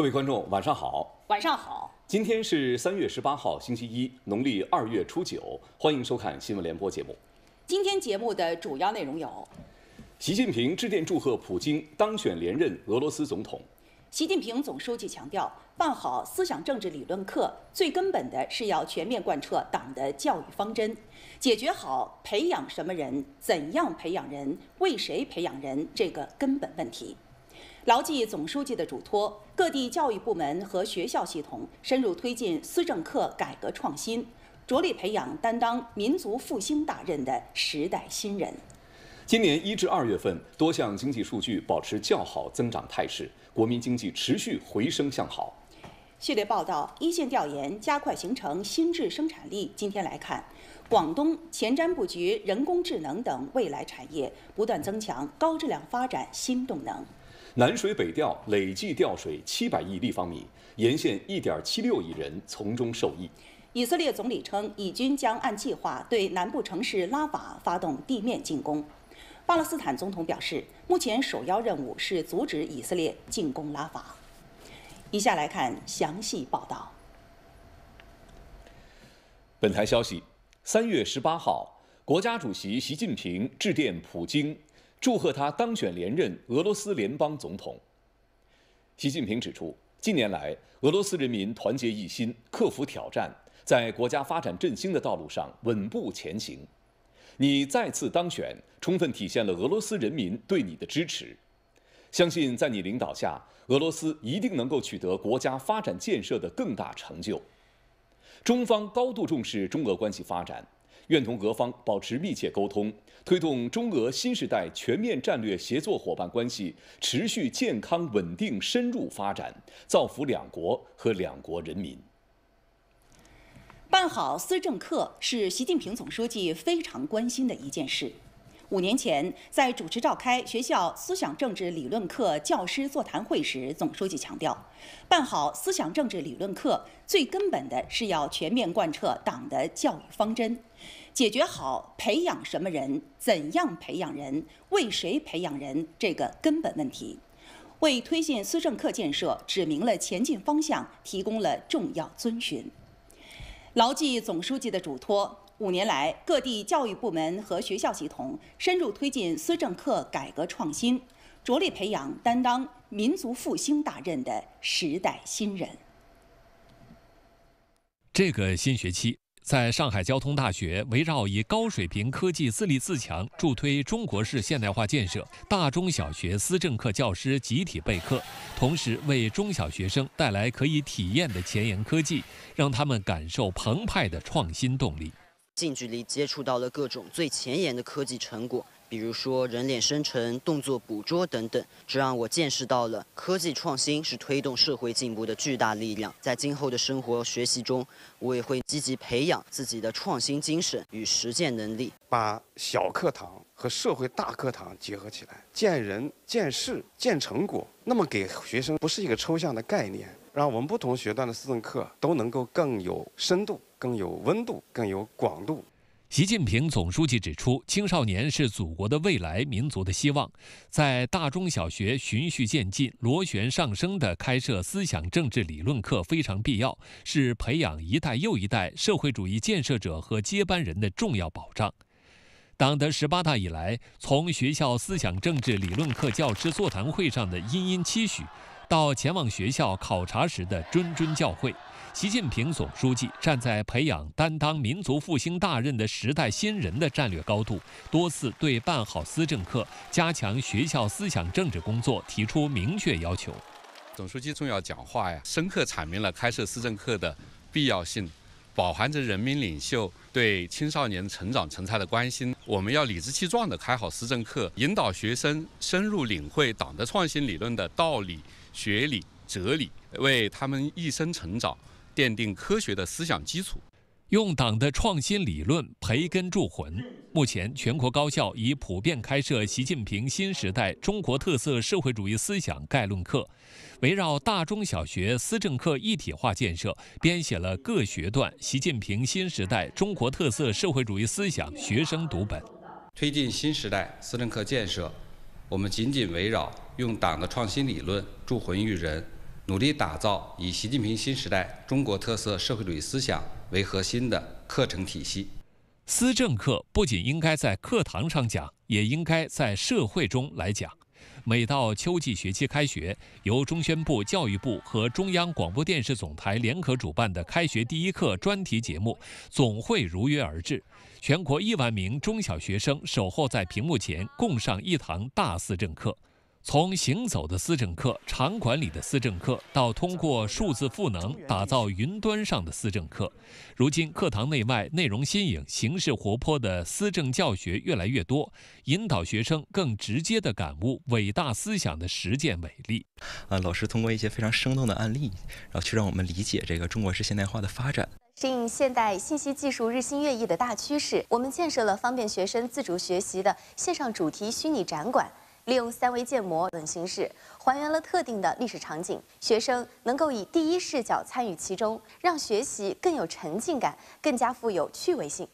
各位观众，晚上好。晚上好。今天是三月十八号，星期一，农历二月初九。欢迎收看新闻联播节目。今天节目的主要内容有：习近平致电祝贺普京当选连任俄罗斯总统。习近平总书记强调，办好思想政治理论课，最根本的是要全面贯彻党的教育方针，解决好培养什么人、怎样培养人、为谁培养人这个根本问题。牢记总书记的嘱托，各地教育部门和学校系统深入推进思政课改革创新，着力培养担当民族复兴大任的时代新人。今年一至二月份，多项经济数据保持较好增长态势，国民经济持续回升向好。系列报道一线调研，加快形成新质生产力。今天来看，广东前瞻布局人工智能等未来产业，不断增强高质量发展新动能。南水北调累计调水七百亿立方米，沿线一点七六亿人从中受益。以色列总理称，以军将按计划对南部城市拉法发动地面进攻。巴勒斯坦总统表示，目前首要任务是阻止以色列进攻拉法。以下来看详细报道。本台消息：三月十八号，国家主席习近平致电普京。祝贺他当选连任俄罗斯联邦总统。习近平指出，近年来俄罗斯人民团结一心，克服挑战，在国家发展振兴的道路上稳步前行。你再次当选，充分体现了俄罗斯人民对你的支持。相信在你领导下，俄罗斯一定能够取得国家发展建设的更大成就。中方高度重视中俄关系发展，愿同俄方保持密切沟通。推动中俄新时代全面战略协作伙伴关系持续健康稳定深入发展，造福两国和两国人民。办好思政课是习近平总书记非常关心的一件事。五年前，在主持召开学校思想政治理论课教师座谈会时，总书记强调，办好思想政治理论课最根本的是要全面贯彻党的教育方针。解决好培养什么人、怎样培养人、为谁培养人这个根本问题，为推进思政课建设指明了前进方向，提供了重要遵循。牢记总书记的嘱托，五年来，各地教育部门和学校系统深入推进思政课改革创新，着力培养担当民族复兴大任的时代新人。这个新学期。在上海交通大学，围绕以高水平科技自立自强助推中国式现代化建设，大中小学思政课教师集体备课，同时为中小学生带来可以体验的前沿科技，让他们感受澎湃的创新动力，近距离接触到了各种最前沿的科技成果。比如说人脸生成、动作捕捉等等，这让我见识到了科技创新是推动社会进步的巨大力量。在今后的生活学习中，我也会积极培养自己的创新精神与实践能力，把小课堂和社会大课堂结合起来，见人、见事、见成果。那么，给学生不是一个抽象的概念，让我们不同学段的思政课都能够更有深度、更有温度、更有广度。习近平总书记指出，青少年是祖国的未来、民族的希望，在大中小学循序渐进、螺旋上升地开设思想政治理论课非常必要，是培养一代又一代社会主义建设者和接班人的重要保障。党的十八大以来，从学校思想政治理论课教师座谈会上的殷殷期许，到前往学校考察时的谆谆教诲。习近平总书记站在培养担当民族复兴大任的时代新人的战略高度，多次对办好思政课、加强学校思想政治工作提出明确要求。总书记重要讲话呀，深刻阐明了开设思政课的必要性，饱含着人民领袖对青少年成长成才的关心。我们要理直气壮地开好思政课，引导学生深入领会党的创新理论的道理、学理、哲理，为他们一生成长。奠定科学的思想基础，用党的创新理论培根铸魂。目前，全国高校已普遍开设习近平新时代中国特色社会主义思想概论课，围绕大中小学思政课一体化建设，编写了各学段习近平新时代中国特色社会主义思想学生读本。推进新时代思政课建设，我们紧紧围绕用党的创新理论铸魂育人。努力打造以习近平新时代中国特色社会主义思想为核心的课程体系。思政课不仅应该在课堂上讲，也应该在社会中来讲。每到秋季学期开学，由中宣部、教育部和中央广播电视总台联合主办的开学第一课专题节目总会如约而至，全国一万名中小学生守候在屏幕前，共上一堂大思政课。从行走的思政课、场馆里的思政课，到通过数字赋能打造云端上的思政课，如今课堂内外、内容新颖、形式活泼的思政教学越来越多，引导学生更直接地感悟伟大思想的实践美丽。啊，老师通过一些非常生动的案例，然后去让我们理解这个中国式现代化的发展。适应现代信息技术日新月异的大趋势，我们建设了方便学生自主学习的线上主题虚拟展馆。利用三维建模等形式，还原了特定的历史场景，学生能够以第一视角参与其中，让学习更有沉浸感，更加富有趣味性。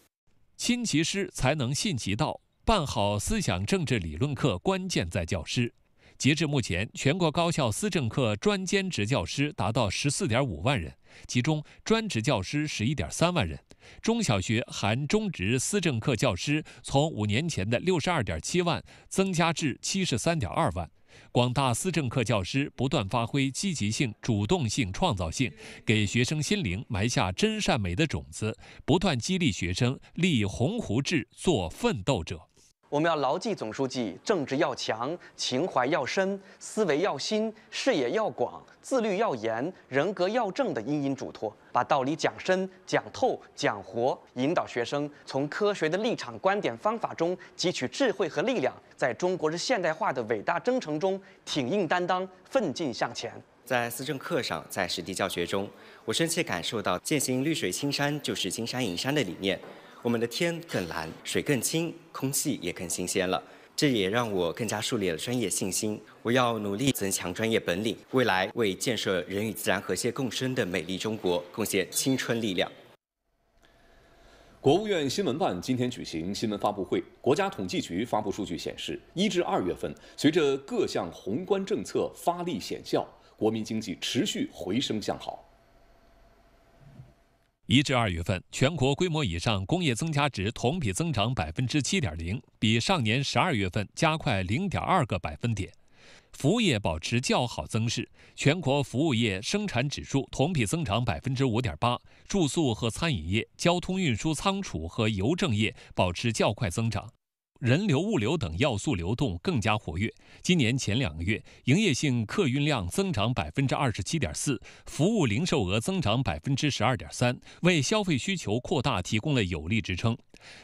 亲其师，才能信其道。办好思想政治理论课，关键在教师。截至目前，全国高校思政课专兼职教师达到十四点五万人，其中专职教师十一点三万人。中小学含中职思政课教师从五年前的六十二点七万增加至七十三点二万。广大思政课教师不断发挥积极性、主动性、创造性，给学生心灵埋下真善美的种子，不断激励学生立鸿鹄志、做奋斗者。我们要牢记总书记“政治要强、情怀要深、思维要新、视野要广、自律要严、人格要正”的殷殷嘱托，把道理讲深、讲透、讲活，引导学生从科学的立场、观点、方法中汲取智慧和力量，在中国式现代化的伟大征程中挺硬担当、奋进向前。在思政课上，在实地教学中，我深切感受到践行“绿水青山就是金山银山”的理念。我们的天更蓝，水更清，空气也更新鲜了。这也让我更加树立了专业信心。我要努力增强专业本领，未来为建设人与自然和谐共生的美丽中国贡献青春力量。国务院新闻办今天举行新闻发布会，国家统计局发布数据显示，一至二月份，随着各项宏观政策发力显效，国民经济持续回升向好。一至二月份，全国规模以上工业增加值同比增长百分之七点零，比上年十二月份加快零点二个百分点。服务业保持较好增势，全国服务业生产指数同比增长百分之五点八，住宿和餐饮业、交通运输、仓储和邮政业保持较快增长。人流、物流等要素流动更加活跃。今年前两个月，营业性客运量增长百分之二十七点四，服务零售额增长百分之十二点三，为消费需求扩大提供了有力支撑。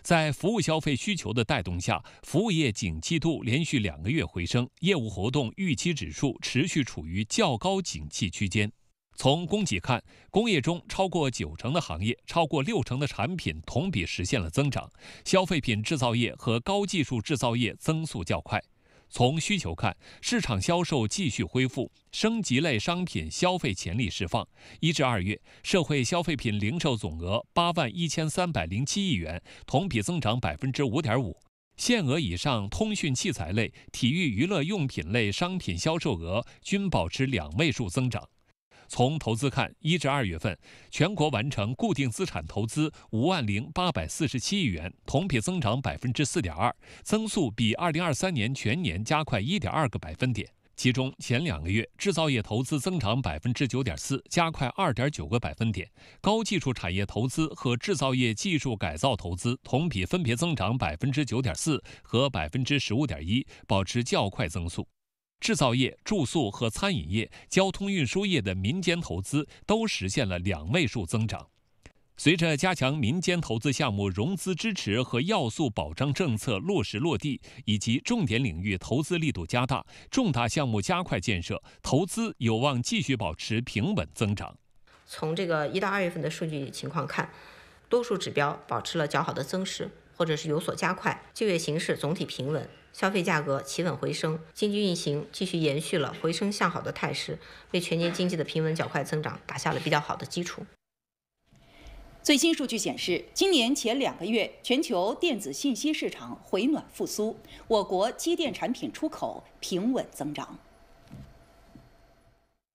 在服务消费需求的带动下，服务业景气度连续两个月回升，业务活动预期指数持续处于较高景气区间。从供给看，工业中超过九成的行业、超过六成的产品同比实现了增长，消费品制造业和高技术制造业增速较快。从需求看，市场销售继续恢复，升级类商品消费潜力释放。一至二月，社会消费品零售总额八万一千三百零七亿元，同比增长百分之五点五。限额以上通讯器材类、体育娱乐用品类商品销售额均保持两位数增长。从投资看，一至二月份，全国完成固定资产投资五万零八百四十七亿元，同比增长百分之四点二，增速比二零二三年全年加快一点二个百分点。其中，前两个月制造业投资增长百分之九点四，加快二点九个百分点。高技术产业投资和制造业技术改造投资同比分别增长百分之九点四和百分之十五点一，保持较快增速。制造业、住宿和餐饮业、交通运输业的民间投资都实现了两位数增长。随着加强民间投资项目融资支持和要素保障政策落实落地，以及重点领域投资力度加大、重大项目加快建设，投资有望继续保持平稳增长。从这个一到二月份的数据情况看，多数指标保持了较好的增势，或者是有所加快。就业形势总体平稳。消费价格企稳回升，经济运行继续延续了回升向好的态势，为全年经济的平稳较快增长打下了比较好的基础。最新数据显示，今年前两个月全球电子信息市场回暖复苏，我国机电产品出口平稳增长。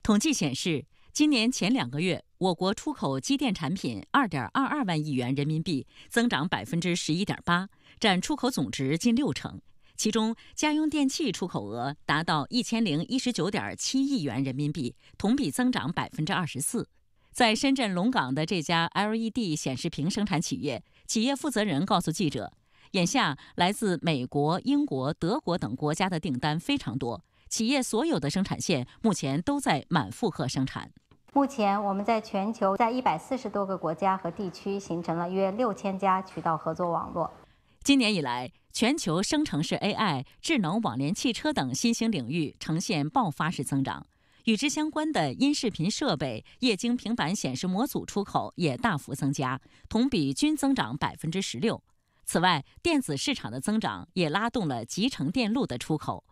统计显示，今年前两个月我国出口机电产品二点二二万亿元人民币，增长百分之十一点八，占出口总值近六成。其中，家用电器出口额达到一千零一十九点七亿元人民币，同比增长百分之二十四。在深圳龙岗的这家 LED 显示屏生产企业，企业负责人告诉记者，眼下来自美国、英国、德国等国家的订单非常多，企业所有的生产线目前都在满负荷生产。目前，我们在全球在一百四十多个国家和地区形成了约六千家渠道合作网络。今年以来，全球生成式 AI、智能网联汽车等新兴领域呈现爆发式增长，与之相关的音视频设备、液晶平板显示模组出口也大幅增加，同比均增长百分之十六。此外，电子市场的增长也拉动了集成电路的出口。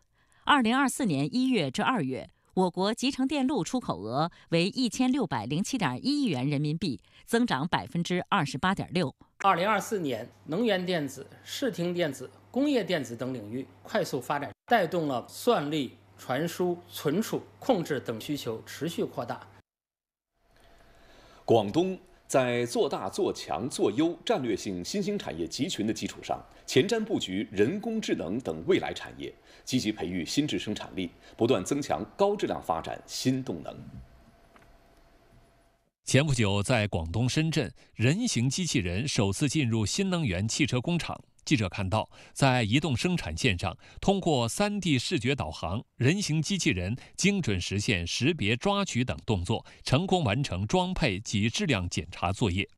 二零二四年一月至二月，我国集成电路出口额为一千六百零七点一亿元人民币，增长百分之二十八点六。二零二四年，能源电子、视听电子、工业电子等领域快速发展，带动了算力、传输、存储、控制等需求持续扩大。广东在做大、做强、做优战略性新兴产业集群的基础上，前瞻布局人工智能等未来产业，积极培育新质生产力，不断增强高质量发展新动能。前不久，在广东深圳，人形机器人首次进入新能源汽车工厂。记者看到，在移动生产线上，通过 3D 视觉导航，人形机器人精准实现识别、抓取等动作，成功完成装配及质量检查作业。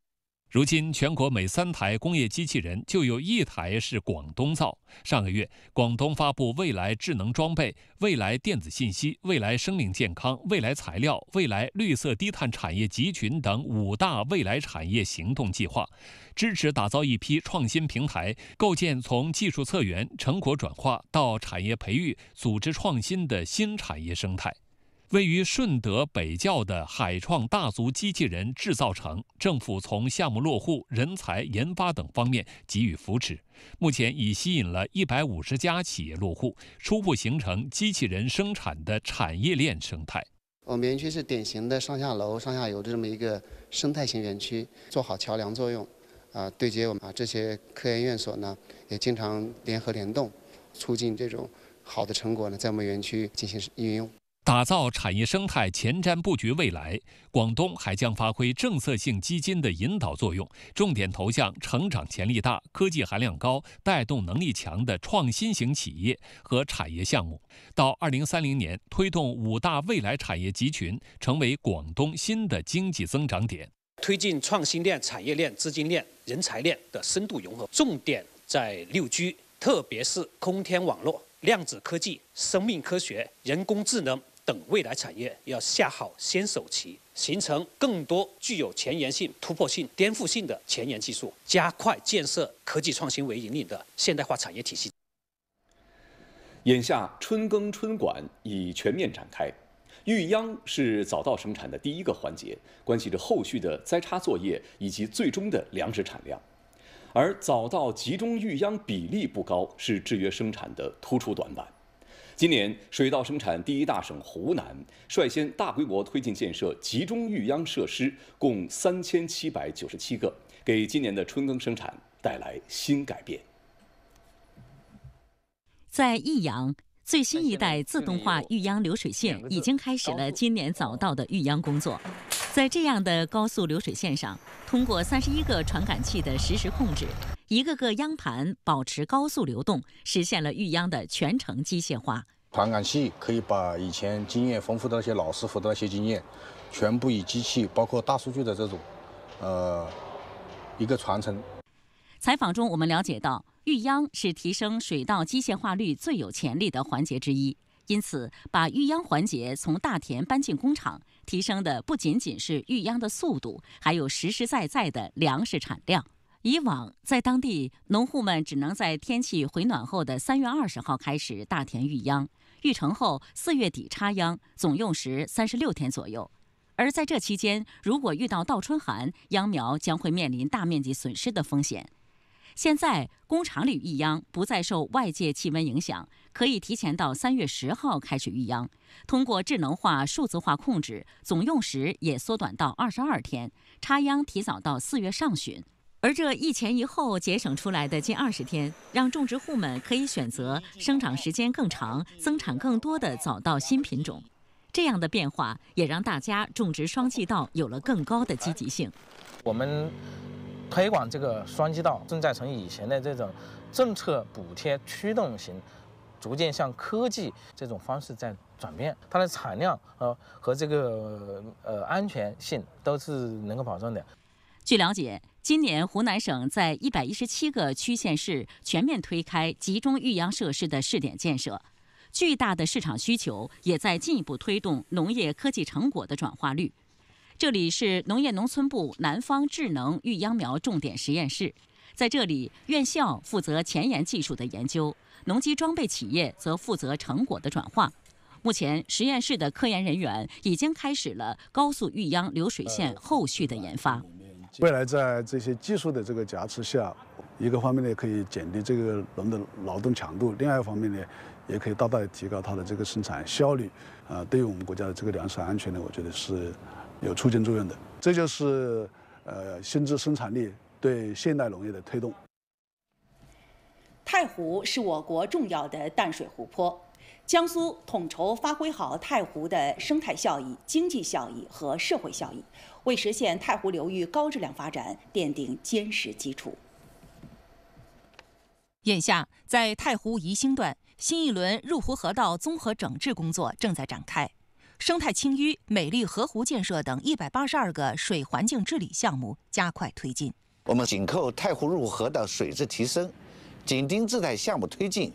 如今，全国每三台工业机器人就有一台是广东造。上个月，广东发布未来智能装备、未来电子信息、未来生命健康、未来材料、未来绿色低碳产业集群等五大未来产业行动计划，支持打造一批创新平台，构建从技术策源、成果转化到产业培育、组织创新的新产业生态。位于顺德北滘的海创大族机器人制造城，政府从项目落户、人才、研发等方面给予扶持，目前已吸引了一百五十家企业落户，初步形成机器人生产的产业链生态。我们园区是典型的上下楼、上下游的这么一个生态型园区，做好桥梁作用，啊，对接我们啊这些科研院所呢，也经常联合联动，促进这种好的成果呢在我们园区进行运用。打造产业生态，前瞻布局未来。广东还将发挥政策性基金的引导作用，重点投向成长潜力大、科技含量高、带动能力强的创新型企业和产业项目。到二零三零年，推动五大未来产业集群成为广东新的经济增长点，推进创新链、产业链、资金链、人才链的深度融合，重点在六 G，特别是空天网络、量子科技、生命科学、人工智能。等未来产业要下好先手棋，形成更多具有前沿性、突破性、颠覆性的前沿技术，加快建设科技创新为引领的现代化产业体系。眼下春耕春管已全面展开，育秧是早稻生产的第一个环节，关系着后续的栽插作业以及最终的粮食产量。而早稻集中育秧比例不高，是制约生产的突出短板。今年，水稻生产第一大省湖南率先大规模推进建设集中育秧设施，共三千七百九十七个，给今年的春耕生产带来新改变。在益阳，最新一代自动化育秧流水线已经开始了今年早稻的育秧工作。在这样的高速流水线上，通过三十一个传感器的实时控制，一个个央盘保持高速流动，实现了育秧的全程机械化。传感器可以把以前经验丰富的那些老师傅的那些经验，全部以机器，包括大数据的这种，呃，一个传承。采访中，我们了解到，育秧是提升水稻机械化率最有潜力的环节之一，因此把育秧环节从大田搬进工厂。提升的不仅仅是育秧的速度，还有实实在在的粮食产量。以往，在当地农户们只能在天气回暖后的三月二十号开始大田育秧，育成后四月底插秧，总用时三十六天左右。而在这期间，如果遇到倒春寒，秧苗将会面临大面积损失的风险。现在工厂里育秧不再受外界气温影响，可以提前到三月十号开始育秧。通过智能化、数字化控制，总用时也缩短到二十二天，插秧提早到四月上旬。而这一前一后节省出来的近二十天，让种植户们可以选择生长时间更长、增产更多的早稻新品种。这样的变化也让大家种植双季稻有了更高的积极性。我们。推广这个双季稻正在从以前的这种政策补贴驱动型，逐渐向科技这种方式在转变，它的产量和和这个呃安全性都是能够保证的。据了解，今年湖南省在一百一十七个区县市全面推开集中育秧设施的试点建设，巨大的市场需求也在进一步推动农业科技成果的转化率。这里是农业农村部南方智能育秧苗重点实验室，在这里，院校负责前沿技术的研究，农机装备企业则负责成果的转化。目前，实验室的科研人员已经开始了高速育秧流水线后续的研发。未来，在这些技术的这个加持下，一个方面呢可以减低这个人的劳动强度，另外一方面呢，也可以大大提高它的这个生产效率。啊，对于我们国家的这个粮食安全呢，我觉得是。有促进作用的，这就是呃，新质生产力对现代农业的推动。太湖是我国重要的淡水湖泊，江苏统筹发挥好太湖的生态效益、经济效益和社会效益，为实现太湖流域高质量发展奠定坚实基础。眼下，在太湖宜兴段，新一轮入湖河道综合整治工作正在展开。生态清淤、美丽河湖建设等一百八十二个水环境治理项目加快推进。我们紧扣太湖入河的水质提升，紧盯治态项目推进，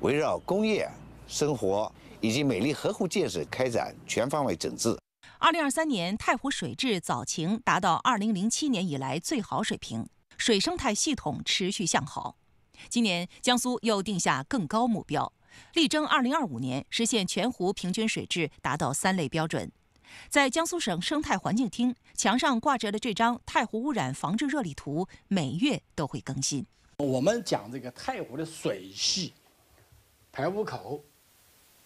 围绕工业、生活以及美丽河湖建设开展全方位整治。二零二三年太湖水质早晴达到二零零七年以来最好水平，水生态系统持续向好。今年江苏又定下更高目标。力争二零二五年实现全湖平均水质达到三类标准。在江苏省生态环境厅，墙上挂着的这张太湖污染防治热力图，每月都会更新。我们讲这个太湖的水系、排污口、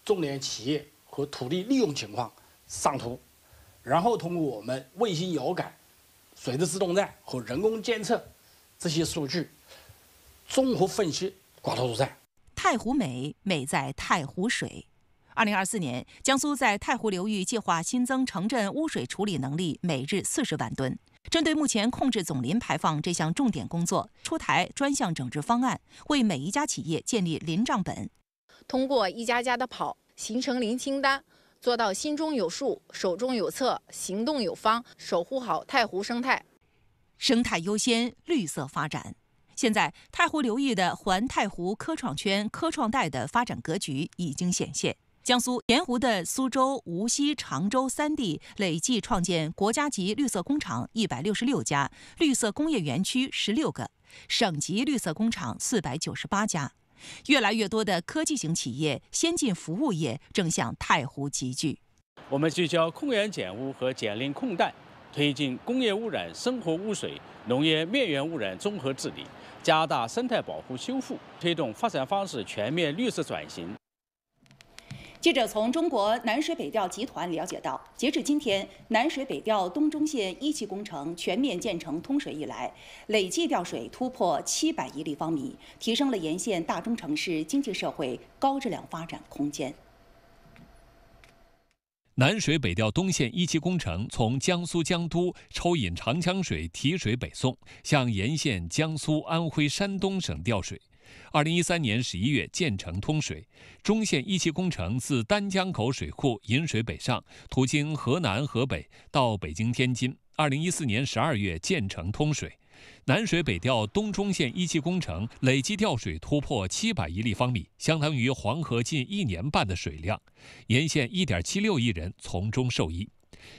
重点企业和土地利用情况，上图，然后通过我们卫星遥感、水质自动站和人工监测这些数据，综合分析，挂图作战。太湖美，美在太湖水。二零二四年，江苏在太湖流域计划新增城镇污水处理能力每日四十万吨。针对目前控制总磷排放这项重点工作，出台专项整治方案，为每一家企业建立磷账本，通过一家家的跑，形成磷清单，做到心中有数、手中有策、行动有方，守护好太湖生态。生态优先，绿色发展。现在，太湖流域的环太湖科创圈、科创带的发展格局已经显现。江苏盐湖的苏州、无锡、常州三地累计创建国家级绿色工厂一百六十六家，绿色工业园区十六个，省级绿色工厂四百九十八家。越来越多的科技型企业、先进服务业正向太湖集聚。我们聚焦控源减污和减磷控氮，推进工业污染、生活污水、农业面源污染综合治理。加大生态保护修复，推动发展方式全面绿色转型。记者从中国南水北调集团了解到，截至今天，南水北调东中线一期工程全面建成通水以来，累计调水突破七百亿立方米，提升了沿线大中城市经济社会高质量发展空间。南水北调东线一期工程从江苏江都抽引长江水提水北送，向沿线江苏、安徽、山东省调水。二零一三年十一月建成通水。中线一期工程自丹江口水库引水北上，途经河南、河北到北京、天津。二零一四年十二月建成通水。南水北调东中线一期工程累计调水突破七百亿立方米，相当于黄河近一年半的水量，沿线一点七六亿人从中受益。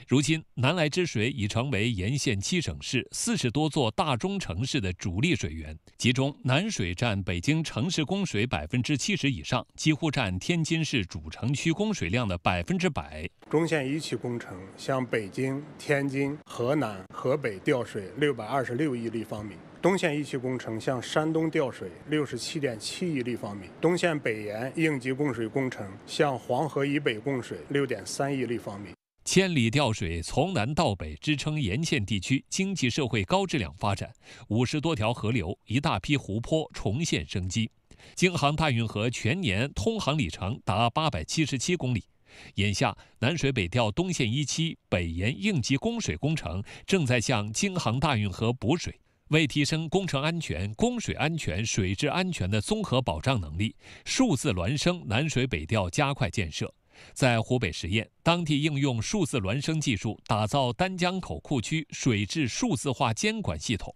如今，南来之水已成为沿线七省市四十多座大中城市的主力水源。其中，南水占北京城市供水百分之七十以上，几乎占天津市主城区供水量的百分之百。中线一期工程向北京、天津、河南、河北调水六百二十六亿立方米；东线一期工程向山东调水六十七点七亿立方米；东线北延应急供水工程向黄河以北供水六点三亿立方米。千里调水，从南到北，支撑沿线地区经济社会高质量发展。五十多条河流、一大批湖泊重现生机。京杭大运河全年通航里程达八百七十七公里。眼下，南水北调东线一期北延应急供水工程正在向京杭大运河补水。为提升工程安全、供水安全、水质安全的综合保障能力，数字孪生南水北调加快建设。在湖北十堰，当地应用数字孪生技术，打造丹江口库区水质数字化监管系统，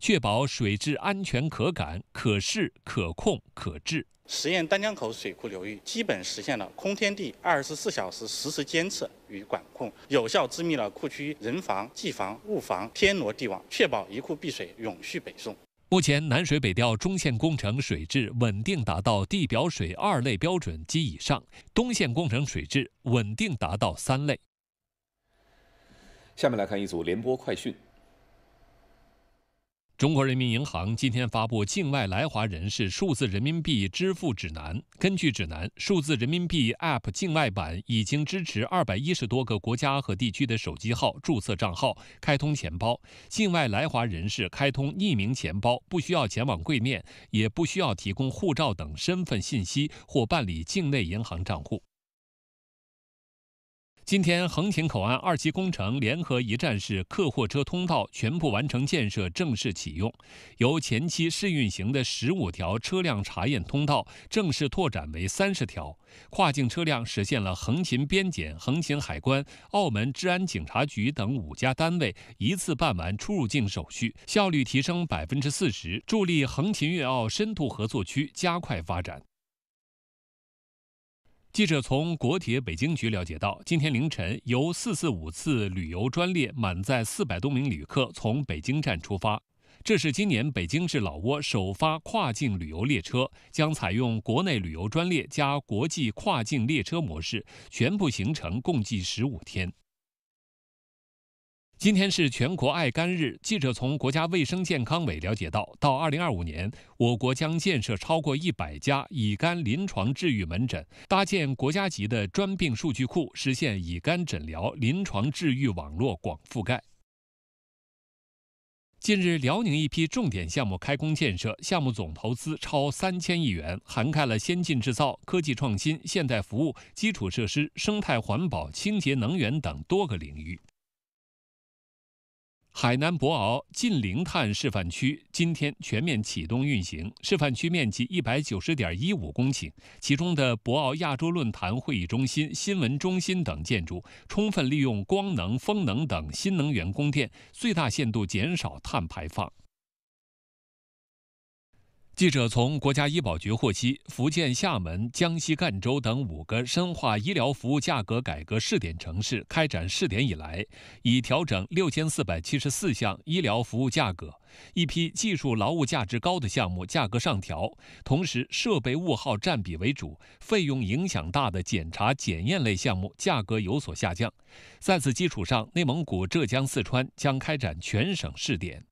确保水质安全可感、可视、可控、可治。十堰丹江口水库流域基本实现了空天地二十四小时实时监测与管控，有效织密了库区人防、技防、物防天罗地网，确保一库碧水永续北送。目前，南水北调中线工程水质稳定达到地表水二类标准及以上，东线工程水质稳定达到三类。下面来看一组联播快讯。中国人民银行今天发布《境外来华人士数字人民币支付指南》。根据指南，数字人民币 App 境外版已经支持二百一十多个国家和地区的手机号注册账号、开通钱包。境外来华人士开通匿名钱包，不需要前往柜面，也不需要提供护照等身份信息或办理境内银行账户。今天，横琴口岸二期工程联合一站式客货车通道全部完成建设，正式启用。由前期试运行的十五条车辆查验通道，正式拓展为三十条。跨境车辆实现了横琴边检、横琴海关、澳门治安警察局等五家单位一次办完出入境手续，效率提升百分之四十，助力横琴粤澳深度合作区加快发展。记者从国铁北京局了解到，今天凌晨，由四四五次旅游专列满载四百多名旅客从北京站出发。这是今年北京至老挝首发跨境旅游列车，将采用国内旅游专列加国际跨境列车模式，全部行程共计十五天。今天是全国爱肝日。记者从国家卫生健康委了解到，到二零二五年，我国将建设超过一百家乙肝临床治愈门诊，搭建国家级的专病数据库，实现乙肝诊疗临床治愈网络广覆盖。近日，辽宁一批重点项目开工建设，项目总投资超三千亿元，涵盖了先进制造、科技创新、现代服务、基础设施、生态环保、清洁能源等多个领域。海南博鳌近零碳示范区今天全面启动运行。示范区面积一百九十点一五公顷，其中的博鳌亚洲论坛会议中心、新闻中心等建筑，充分利用光能、风能等新能源供电，最大限度减少碳排放。记者从国家医保局获悉，福建厦门、江西赣州等五个深化医疗服务价格改革试点城市开展试点以来，已调整六千四百七十四项医疗服务价格，一批技术劳务价值高的项目价格上调，同时设备物耗占比为主、费用影响大的检查检验类项目价格有所下降。在此基础上，内蒙古、浙江、四川将开展全省试点。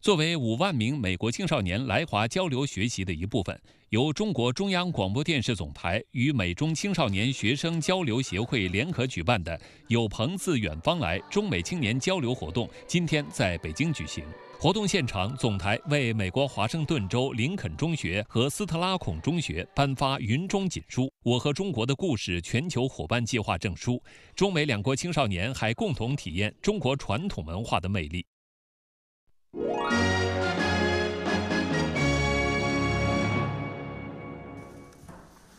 作为五万名美国青少年来华交流学习的一部分，由中国中央广播电视总台与美中青少年学生交流协会联合举办的“有朋自远方来：中美青年交流活动”今天在北京举行。活动现场，总台为美国华盛顿州林肯中学和斯特拉孔中学颁发“云中锦书”“我和中国的故事”全球伙伴计划证书。中美两国青少年还共同体验中国传统文化的魅力。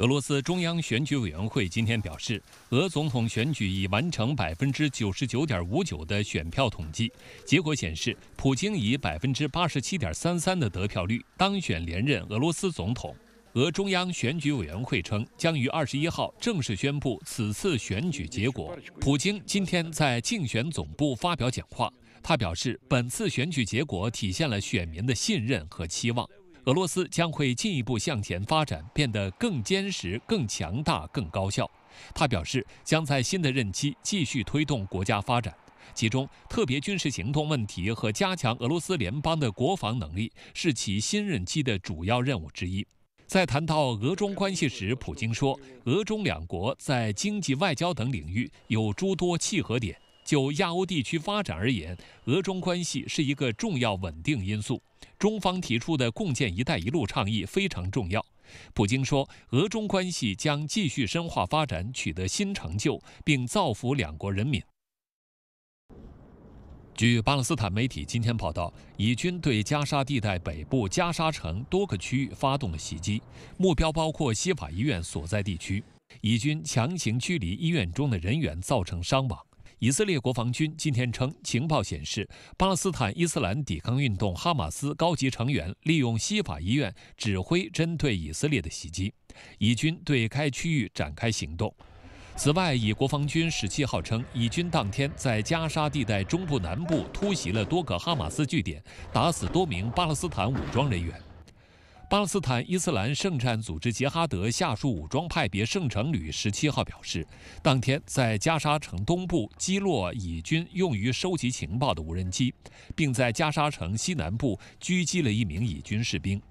俄罗斯中央选举委员会今天表示，俄总统选举已完成百分之九十九点五九的选票统计。结果显示，普京以百分之八十七点三三的得票率当选连任俄罗斯总统。俄中央选举委员会称，将于二十一号正式宣布此次选举结果。普京今天在竞选总部发表讲话，他表示，本次选举结果体现了选民的信任和期望。俄罗斯将会进一步向前发展，变得更坚实、更强大、更高效。他表示，将在新的任期继续推动国家发展，其中特别军事行动问题和加强俄罗斯联邦的国防能力是其新任期的主要任务之一。在谈到俄中关系时，普京说，俄中两国在经济、外交等领域有诸多契合点。就亚欧地区发展而言，俄中关系是一个重要稳定因素。中方提出的共建“一带一路”倡议非常重要。普京说，俄中关系将继续深化发展，取得新成就，并造福两国人民。据巴勒斯坦媒体今天报道，以军对加沙地带北部加沙城多个区域发动了袭击，目标包括西法医院所在地区。以军强行驱离医院中的人员，造成伤亡。以色列国防军今天称，情报显示，巴勒斯坦伊斯兰抵抗运动（哈马斯）高级成员利用西法医院指挥针对以色列的袭击。以军对该区域展开行动。此外，以国防军十七号称，以军当天在加沙地带中部南部突袭了多个哈马斯据点，打死多名巴勒斯坦武装人员。巴勒斯坦伊斯兰圣战组织杰哈德下属武装派别圣城旅十七号表示，当天在加沙城东部击落以军用于收集情报的无人机，并在加沙城西南部狙击了一名以军士兵。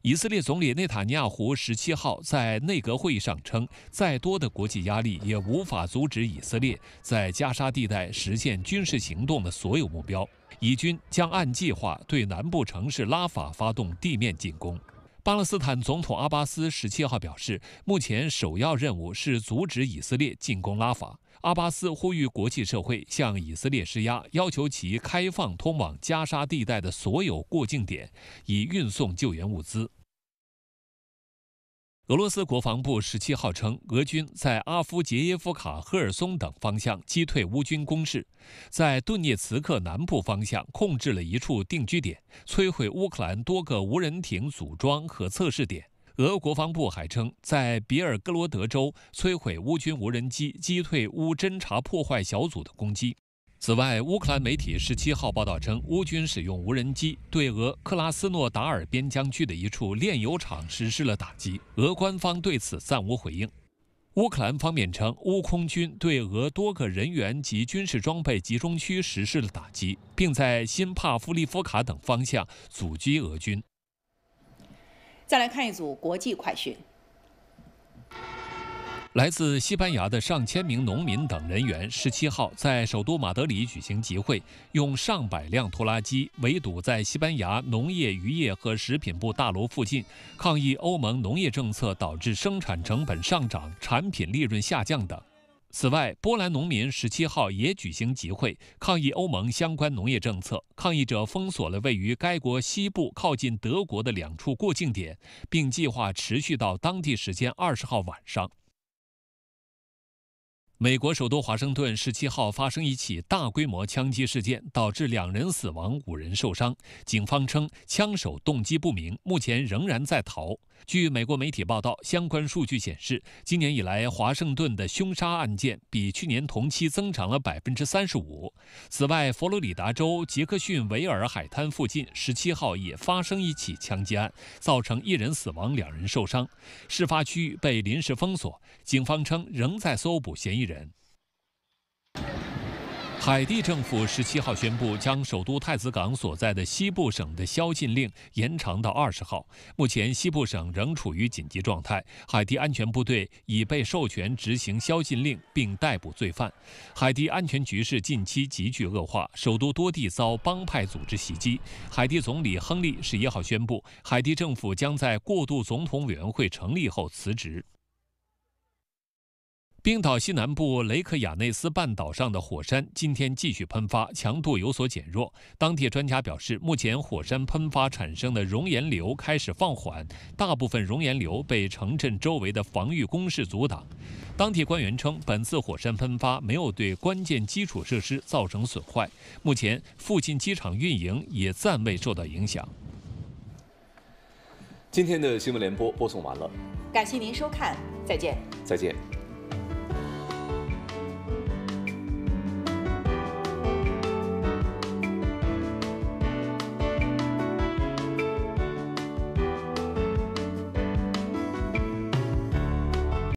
以色列总理内塔尼亚胡十七号在内阁会议上称，再多的国际压力也无法阻止以色列在加沙地带实现军事行动的所有目标。以军将按计划对南部城市拉法发动地面进攻。巴勒斯坦总统阿巴斯十七号表示，目前首要任务是阻止以色列进攻拉法。阿巴斯呼吁国际社会向以色列施压，要求其开放通往加沙地带的所有过境点，以运送救援物资。俄罗斯国防部十七号称，俄军在阿夫杰耶夫卡、赫尔松等方向击退乌军攻势，在顿涅茨克南部方向控制了一处定居点，摧毁乌克兰多个无人艇组装和测试点。俄国防部还称，在别尔哥罗德州摧毁乌军无人机，击退乌侦察破坏小组的攻击。此外，乌克兰媒体十七号报道称，乌军使用无人机对俄克拉斯诺达尔边疆区的一处炼油厂实施了打击。俄官方对此暂无回应。乌克兰方面称，乌空军对俄多个人员及军事装备集中区实施了打击，并在新帕夫利夫卡等方向阻击俄军。再来看一组国际快讯。来自西班牙的上千名农民等人员，十七号在首都马德里举行集会，用上百辆拖拉机围堵在西班牙农业、渔业和食品部大楼附近，抗议欧盟农业政策导致生产成本上涨、产品利润下降等。此外，波兰农民十七号也举行集会，抗议欧盟相关农业政策。抗议者封锁了位于该国西部靠近德国的两处过境点，并计划持续到当地时间二十号晚上。美国首都华盛顿十七号发生一起大规模枪击事件，导致两人死亡，五人受伤。警方称，枪手动机不明，目前仍然在逃。据美国媒体报道，相关数据显示，今年以来华盛顿的凶杀案件比去年同期增长了百分之三十五。此外，佛罗里达州杰克逊维尔海滩附近十七号也发生一起枪击案，造成一人死亡，两人受伤。事发区域被临时封锁，警方称仍在搜捕嫌疑人。人，海地政府十七号宣布将首都太子港所在的西部省的宵禁令延长到二十号。目前，西部省仍处于紧急状态。海地安全部队已被授权执行宵禁令并逮捕罪犯。海地安全局势近期急剧恶化，首都多地遭帮派组织袭击。海地总理亨利十一号宣布，海地政府将在过渡总统委员会成立后辞职。冰岛西南部雷克雅内斯半岛上的火山今天继续喷发，强度有所减弱。当地专家表示，目前火山喷发产生的熔岩流开始放缓，大部分熔岩流被城镇周围的防御工事阻挡。当地官员称，本次火山喷发没有对关键基础设施造成损坏，目前附近机场运营也暂未受到影响。今天的新闻联播播送完了，感谢您收看，再见，再见。